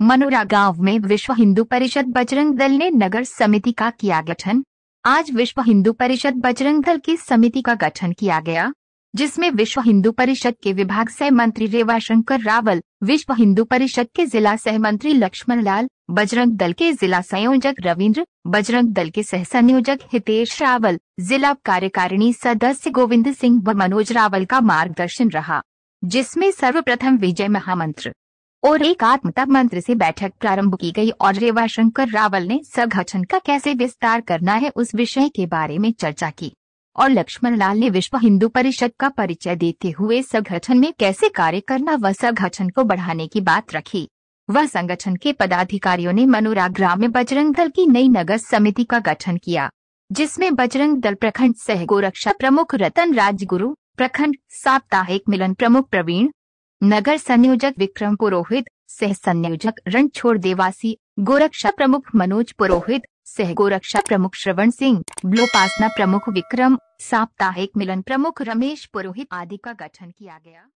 Monera गांव में विश्व हिंदू परिषद बजरंग दल ने नगर समिति का किया गठन आज विश्व हिंदू परिषद बजरंग दल की समिति का गठन किया गया जिसमें विश्व हिंदू परिषद के विभाग सह मंत्री रेवा शंकर रावल विश्व हिंदू परिषद के जिला सह मंत्री लक्ष्मण लाल बजरंग दल के जिला संयोजक रविन्द्र बजरंग दल के सह संयोजक हितेश रावल जिला कार्यकारिणी सदस्य गोविंद सिंह व मनोज रावल का मार्गदर्शन रहा जिसमें सर्वप्रथम विजय महामंत्र और एक आत्मता मंत्र से बैठक प्रारंभ की गई और रेवा शंकर रावल ने संगठन का कैसे विस्तार करना है उस विषय के बारे में चर्चा की और लक्ष्मण लाल ने विश्व हिंदू परिषद का परिचय देते हुए संगठन में कैसे कार्य करना व संगठन को बढ़ाने की बात रखी वह संगठन के पदाधिकारियों ने ग्राम में बजरंग दल की नई नगर समिति का गठन किया जिसमें बजरंग दल प्रखंड सह गोरक्षा प्रमुख रतन राजगुरु प्रखंड साप्ताहिक मिलन प्रमुख प्रवीण नगर संयोजक विक्रम पुरोहित सह संयोजक रणछोड़ देवासी गोरक्षा प्रमुख मनोज पुरोहित सह गोरक्षा प्रमुख श्रवण सिंह ब्लोपासना प्रमुख विक्रम साप्ताहिक मिलन प्रमुख रमेश पुरोहित आदि का गठन किया गया